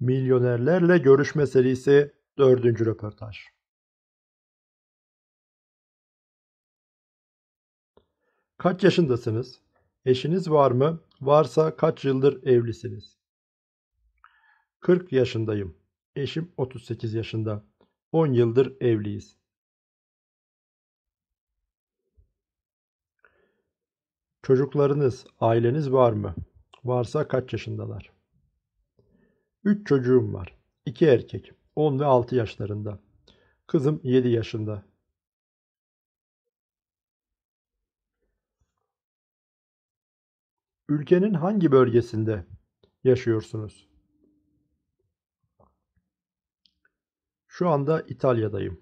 Milyonerlerle Görüşme serisi dördüncü röportaj. Kaç yaşındasınız? Eşiniz var mı? Varsa kaç yıldır evlisiniz? 40 yaşındayım. Eşim 38 yaşında. 10 yıldır evliyiz. Çocuklarınız, aileniz var mı? Varsa kaç yaşındalar? Üç çocuğum var. İki erkek. On ve altı yaşlarında. Kızım yedi yaşında. Ülkenin hangi bölgesinde yaşıyorsunuz? Şu anda İtalya'dayım.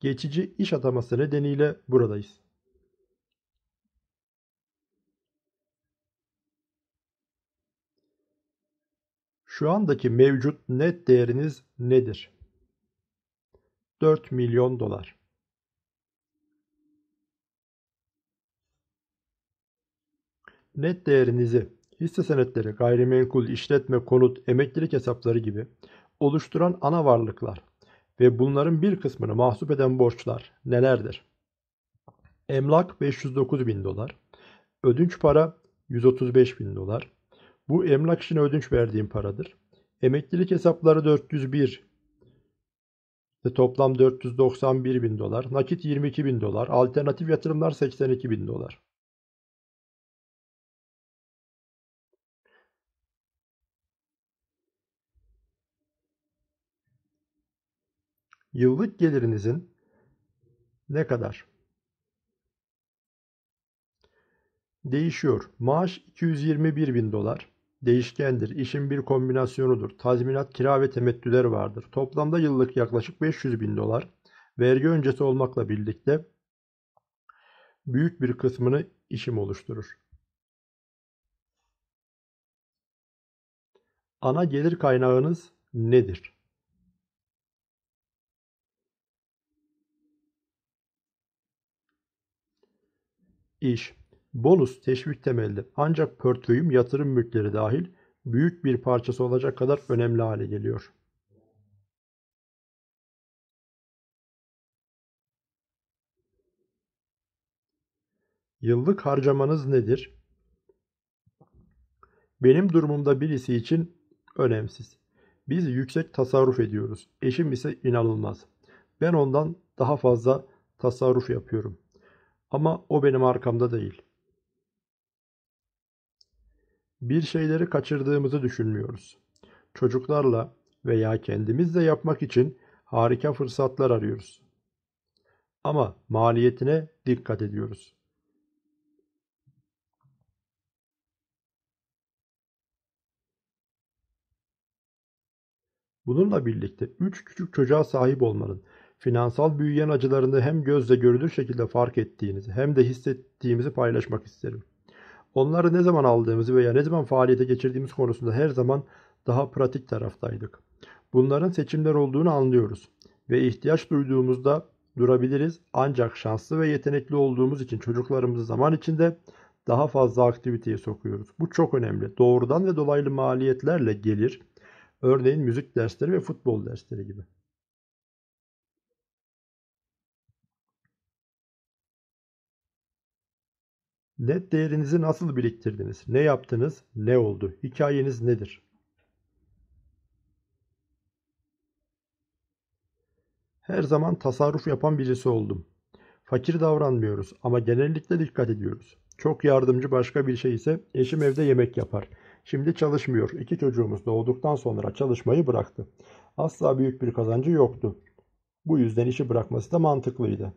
Geçici iş ataması nedeniyle buradayız. Şu andaki mevcut net değeriniz nedir? 4 milyon dolar. Net değerinizi hisse senetleri, gayrimenkul, işletme, konut, emeklilik hesapları gibi oluşturan ana varlıklar ve bunların bir kısmını mahsup eden borçlar nelerdir? Emlak 509 bin dolar, ödünç para 135 bin dolar, bu emlak için ödünç verdiğim paradır. Emeklilik hesapları 401 ve toplam 491 bin dolar, nakit 22 bin dolar, alternatif yatırımlar 82 bin dolar. Yıllık gelirinizin ne kadar? Değişiyor. Maaş 221 bin dolar değişkendir, işin bir kombinasyonudur. Tazminat, kira ve temettüler vardır. Toplamda yıllık yaklaşık 500 bin dolar. Vergi öncesi olmakla birlikte büyük bir kısmını işim oluşturur. Ana gelir kaynağınız nedir? İş Bonus teşvik temelli ancak portföyüm yatırım mülkleri dahil büyük bir parçası olacak kadar önemli hale geliyor. Yıllık harcamanız nedir? Benim durumumda birisi için önemsiz. Biz yüksek tasarruf ediyoruz. Eşim ise inanılmaz. Ben ondan daha fazla tasarruf yapıyorum. Ama o benim arkamda değil bir şeyleri kaçırdığımızı düşünmüyoruz. Çocuklarla veya kendimizle yapmak için harika fırsatlar arıyoruz. Ama maliyetine dikkat ediyoruz. Bununla birlikte üç küçük çocuğa sahip olmanın finansal büyüyen acılarını hem gözle görülür şekilde fark ettiğinizi hem de hissettiğimizi paylaşmak isterim. Onları ne zaman aldığımızı veya ne zaman faaliyete geçirdiğimiz konusunda her zaman daha pratik taraftaydık. Bunların seçimler olduğunu anlıyoruz ve ihtiyaç duyduğumuzda durabiliriz ancak şanslı ve yetenekli olduğumuz için çocuklarımızı zaman içinde daha fazla aktiviteye sokuyoruz. Bu çok önemli. Doğrudan ve dolaylı maliyetlerle gelir. Örneğin müzik dersleri ve futbol dersleri gibi. Net değerinizi nasıl biriktirdiniz? Ne yaptınız? Ne oldu? Hikayeniz nedir? Her zaman tasarruf yapan birisi oldum. Fakir davranmıyoruz ama genellikle dikkat ediyoruz. Çok yardımcı başka bir şey ise eşim evde yemek yapar. Şimdi çalışmıyor. İki çocuğumuz doğduktan sonra çalışmayı bıraktı. Asla büyük bir kazancı yoktu. Bu yüzden işi bırakması da mantıklıydı.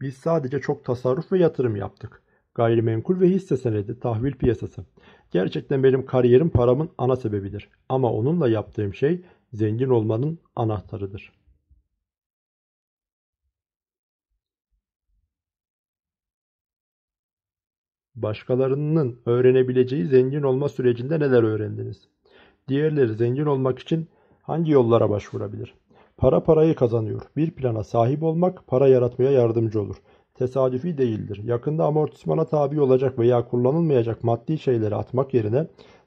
Biz sadece çok tasarruf ve yatırım yaptık. Gayrimenkul ve hisse senedi, tahvil piyasası. Gerçekten benim kariyerim paramın ana sebebidir. Ama onunla yaptığım şey zengin olmanın anahtarıdır. Başkalarının öğrenebileceği zengin olma sürecinde neler öğrendiniz? Diğerleri zengin olmak için hangi yollara başvurabilir? Para parayı kazanıyor. Bir plana sahip olmak para yaratmaya yardımcı olur. Tesadüfi değildir. Yakında amortismana tabi olacak veya kullanılmayacak maddi şeyleri atmak yerine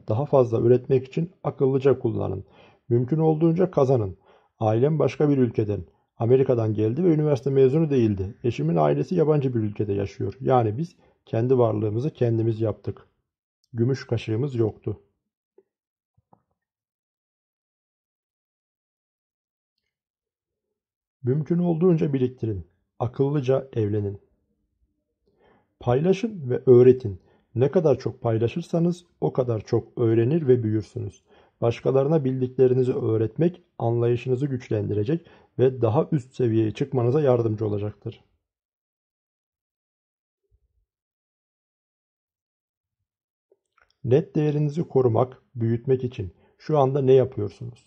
daha fazla üretmek için akıllıca kullanın. Mümkün olduğunca kazanın. Ailem başka bir ülkeden. Amerika'dan geldi ve üniversite mezunu değildi. Eşimin ailesi yabancı bir ülkede yaşıyor. Yani biz kendi varlığımızı kendimiz yaptık. Gümüş kaşığımız yoktu. Mümkün olduğunca biriktirin, akıllıca evlenin. Paylaşın ve öğretin. Ne kadar çok paylaşırsanız o kadar çok öğrenir ve büyürsünüz. Başkalarına bildiklerinizi öğretmek anlayışınızı güçlendirecek ve daha üst seviyeye çıkmanıza yardımcı olacaktır. Net değerinizi korumak, büyütmek için şu anda ne yapıyorsunuz?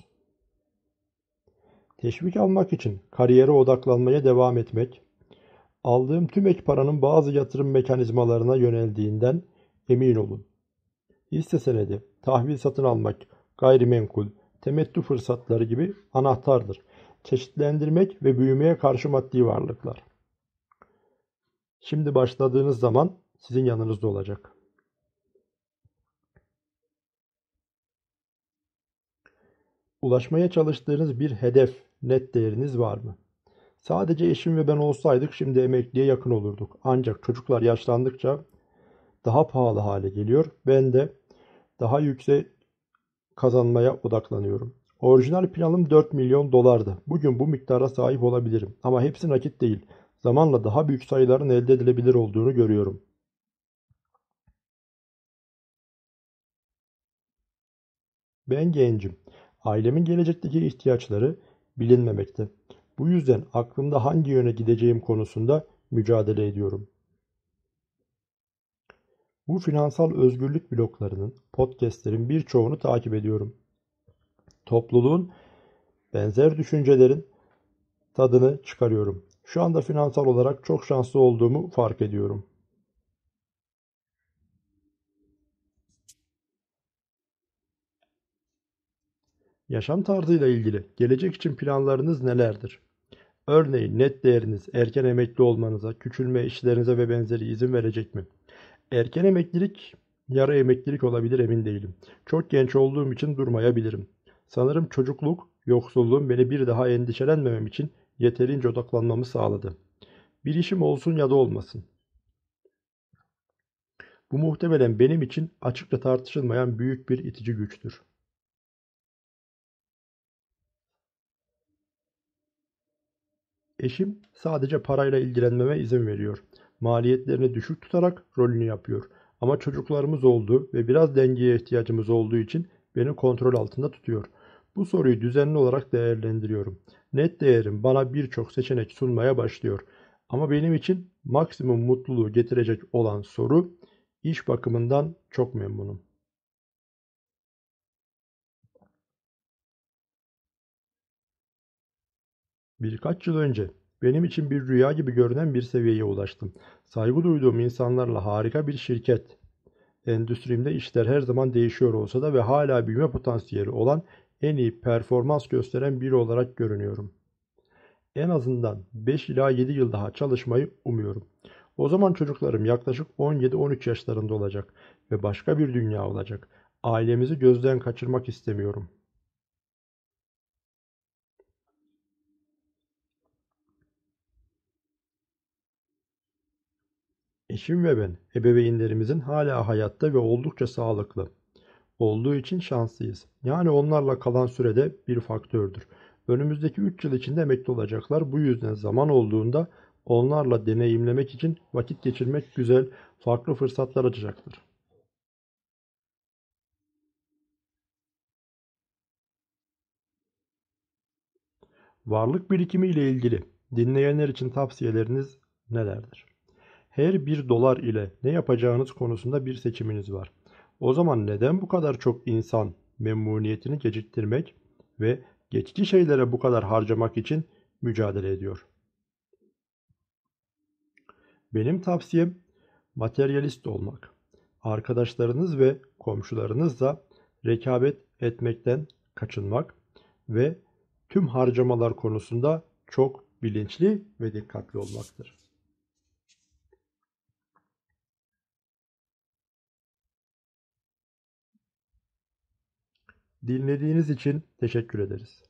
Teşvik almak için kariyere odaklanmaya devam etmek, aldığım tüm ek paranın bazı yatırım mekanizmalarına yöneldiğinden emin olun. Hisse senedi, tahvil satın almak, gayrimenkul, temettü fırsatları gibi anahtardır. Çeşitlendirmek ve büyümeye karşı maddi varlıklar. Şimdi başladığınız zaman sizin yanınızda olacak. Ulaşmaya çalıştığınız bir hedef, net değeriniz var mı? Sadece eşim ve ben olsaydık şimdi emekliye yakın olurduk. Ancak çocuklar yaşlandıkça daha pahalı hale geliyor. Ben de daha yüksek kazanmaya odaklanıyorum. Orijinal planım 4 milyon dolardı. Bugün bu miktara sahip olabilirim ama hepsi nakit değil. Zamanla daha büyük sayıların elde edilebilir olduğunu görüyorum. Ben gencim. Ailemin gelecekteki ihtiyaçları bilinmemekte. Bu yüzden aklımda hangi yöne gideceğim konusunda mücadele ediyorum. Bu finansal özgürlük bloklarının, podcastlerin birçoğunu takip ediyorum. Topluluğun benzer düşüncelerin tadını çıkarıyorum. Şu anda finansal olarak çok şanslı olduğumu fark ediyorum. Yaşam tarzıyla ilgili gelecek için planlarınız nelerdir? Örneğin net değeriniz erken emekli olmanıza, küçülme işlerinize ve benzeri izin verecek mi? Erken emeklilik, yarı emeklilik olabilir emin değilim. Çok genç olduğum için durmayabilirim. Sanırım çocukluk, yoksulluğum beni bir daha endişelenmemem için yeterince odaklanmamı sağladı. Bir işim olsun ya da olmasın. Bu muhtemelen benim için açıkça tartışılmayan büyük bir itici güçtür. Eşim sadece parayla ilgilenmeme izin veriyor. Maliyetlerini düşük tutarak rolünü yapıyor. Ama çocuklarımız olduğu ve biraz dengeye ihtiyacımız olduğu için beni kontrol altında tutuyor. Bu soruyu düzenli olarak değerlendiriyorum. Net değerim bana birçok seçenek sunmaya başlıyor. Ama benim için maksimum mutluluğu getirecek olan soru iş bakımından çok memnunum. Birkaç yıl önce benim için bir rüya gibi görünen bir seviyeye ulaştım. Saygı duyduğum insanlarla harika bir şirket. Endüstrimde işler her zaman değişiyor olsa da ve hala büyüme potansiyeli olan en iyi performans gösteren biri olarak görünüyorum. En azından 5 ila 7 yıl daha çalışmayı umuyorum. O zaman çocuklarım yaklaşık 17-13 yaşlarında olacak ve başka bir dünya olacak. Ailemizi gözden kaçırmak istemiyorum.'' Eşim ve ben ebeveynlerimizin hala hayatta ve oldukça sağlıklı olduğu için şanslıyız. Yani onlarla kalan sürede bir faktördür. Önümüzdeki 3 yıl içinde emekli olacaklar. Bu yüzden zaman olduğunda onlarla deneyimlemek için vakit geçirmek güzel, farklı fırsatlar açacaktır. Varlık birikimi ile ilgili dinleyenler için tavsiyeleriniz nelerdir? Her bir dolar ile ne yapacağınız konusunda bir seçiminiz var. O zaman neden bu kadar çok insan memnuniyetini geciktirmek ve geçici şeylere bu kadar harcamak için mücadele ediyor? Benim tavsiyem materyalist olmak. Arkadaşlarınız ve komşularınızla rekabet etmekten kaçınmak ve tüm harcamalar konusunda çok bilinçli ve dikkatli olmaktır. Dinlediğiniz için teşekkür ederiz.